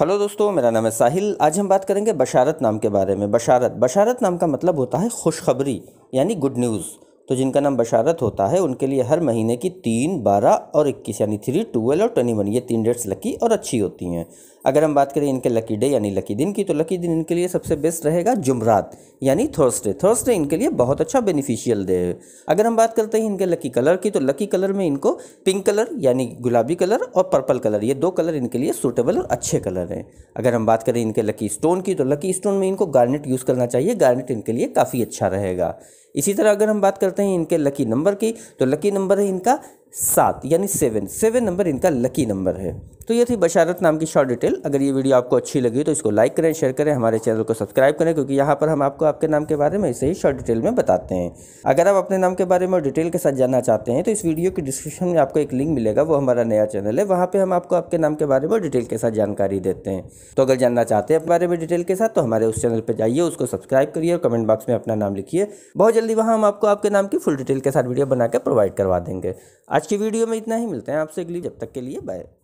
hello दोस्तों मेरा नाम है साहिल आज हम बात करेंगे बशारत नाम के बारे में बशारत बशारत नाम का मतलब होता है खुशखबरी यानी गुड न्यूज़ तो जिनका नाम बशारत होता है उनके लिए हर महीने की तीन बारह और इक्कीस यानी थ्री ट्वेल्व और ट्वेंटी वन ये तीन डेट्स लकी और अच्छी होती हैं अगर हम बात करें इनके लकी डे यानी लकी दिन की तो लकी दिन इनके लिए सबसे बेस्ट रहेगा जुमरात यानी थर्सडे थर्सडे इनके लिए बहुत अच्छा बेनिफिशियल डे है अगर हम बात करते हैं इनके लकी कलर की तो लकी कलर में इनको पिंक कलर यानी गुलाबी कलर और पर्पल कलर ये दो कलर इनके लिए सूटेबल और अच्छे कलर हैं अगर हम बात करें इनके लकी स्टोन की तो लकी स्टोन में इनको गार्नेट यूज़ करना चाहिए गार्नेट इनके लिए काफ़ी अच्छा रहेगा इसी तरह अगर हम बात करते हैं इनके लकी नंबर की तो लकी नंबर है इनका सात यानी सेवन सेवन नंबर इनका लकी नंबर है तो ये थी बशारत नाम की शॉर्ट डिटेल अगर ये वीडियो आपको अच्छी लगी तो इसको लाइक करें शेयर करें हमारे चैनल को सब्सक्राइब करें क्योंकि यहाँ पर हम आपको आपके नाम के बारे में इसे ही शॉर्ट डिटेल में बताते हैं अगर आप अपने नाम के बारे में डिटेल के साथ जानना चाहते हैं तो इस वीडियो की डिस्क्रिप्शन में आपको एक लिंक मिलेगा वो हमारा नया चैनल है वहाँ पर हम आपको आपके नाम के बारे में डिटेल के साथ जानकारी देते हैं तो अगर जानना चाहते हैं अपने बारे में डिटेल के साथ तो हमारे उस चैनल पर जाइए उसको सब्सक्राइब करिए और कमेंट बॉक्स में अपना नाम लिखिए बहुत जल्दी वहाँ हम आपको आपके नाम की फुल डिटेल के साथ वीडियो बना प्रोवाइड करवा देंगे आज आज की वीडियो में इतना ही मिलते हैं आपसे अगली जब तक के लिए बाय